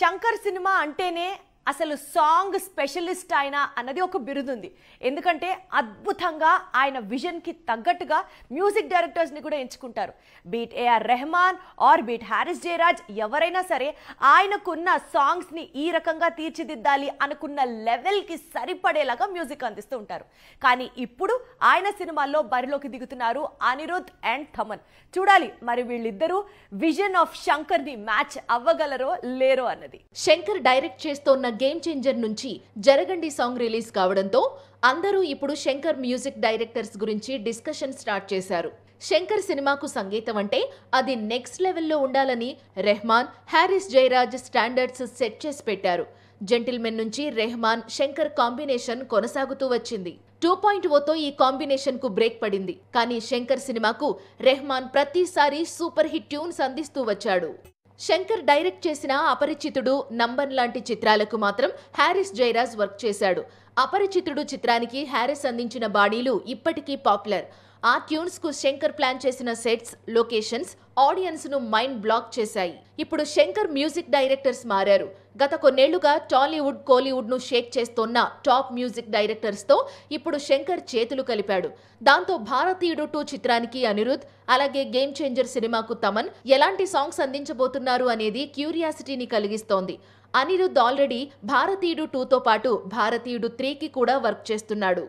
Shankar cinema అంటేనే అసలు song specialist ఆయన అన్నది ఒక బిరుదుంది ఎందుకంటే అద్భుతంగా ఆయన విజన్కి తగ్గట్టుగా మ్యూజిక్ డైరెక్టర్స్ని కూడా ఎంచుకుంటారు be it AR Rahman or be it Harris Jayaraj ఎవరైనా సరే ఆయనకున్న సాంగ్స్ని ఈ రకంగా తీర్చిదిద్దాలి అనుకున్న లెవెల్కి సరిపడేలాగా మ్యూజిక్ అందిస్తూ ఉంటారు కానీ ఇప్పుడు ఆయన సినిమాల్లో బరిలోకి దిగుతున్నారు అనిరుద్ అండ్ థమన్ చూడాలి మరి వీళ్ళిద్దరూ విజన్ ఆఫ్ శంకర్ని మ్యాచ్ అవ్వగలరో లేరో అన్నది శంకర్ డైరెక్ట్ చేస్తోన్న గేమ్ చేంజర్ నుంచి జరగండి సాంగ్ రిలీజ్ కావడంతో అందరూ ఇప్పుడు శంకర్ మ్యూజిక్ డైరెక్టర్స్ గురించి డిస్కషన్ స్టార్ట్ చేశారు శంకర్ సినిమాకు సంగీతం అంటే అది నెక్స్ట్ లెవెల్లో ఉండాలని రెహమాన్ హ్యారిస్ జయరాజ్ స్టాండర్డ్స్ సెట్ చేసి పెట్టారు జెంటిల్మెన్ నుంచి రెహమాన్ శంకర్ కాంబినేషన్ కొనసాగుతూ వచ్చింది టూ పాయింట్ ఓతో ఈ కాంబినేషన్ కు బ్రేక్ పడింది కానీ శంకర్ సినిమాకు రెహమాన్ ప్రతిసారి సూపర్ హిట్ ట్యూన్స్ అందిస్తూ వచ్చాడు శంకర్ డైరెక్ట్ చేసిన అపరిచితుడు నంబన్ లాంటి చిత్రాలకు మాత్రం హ్యారిస్ జయరాజ్ వర్క్ చేశాడు అపరిచితుడు చిత్రానికి హ్యారిస్ అందించిన బాడీలు ఇప్పటికీ పాపులర్ ఆ కు శంకర్ ప్లాన్ చేసిన సెట్స్ లొకేషన్స్ ఆడియన్స్ను మైండ్ బ్లాక్ చేశాయి ఇప్పుడు శంకర్ మ్యూజిక్ డైరెక్టర్స్ మారారు గత కొన్నేళ్లుగా టాలీవుడ్ కోలీవుడ్ను షేక్ చేస్తోన్న టాప్ మ్యూజిక్ డైరెక్టర్స్తో ఇప్పుడు శంకర్ చేతులు కలిపాడు దాంతో భారతీయుడు టూ చిత్రానికి అనిరుద్ అలాగే గేమ్ చేంజర్ సినిమాకు తమన్ ఎలాంటి సాంగ్స్ అందించబోతున్నారు అనేది క్యూరియాసిటీని కలిగిస్తోంది అనిరుద్ ఆల్రెడీ భారతీయుడు టూతో పాటు భారతీయుడు త్రీకి కూడా వర్క్ చేస్తున్నాడు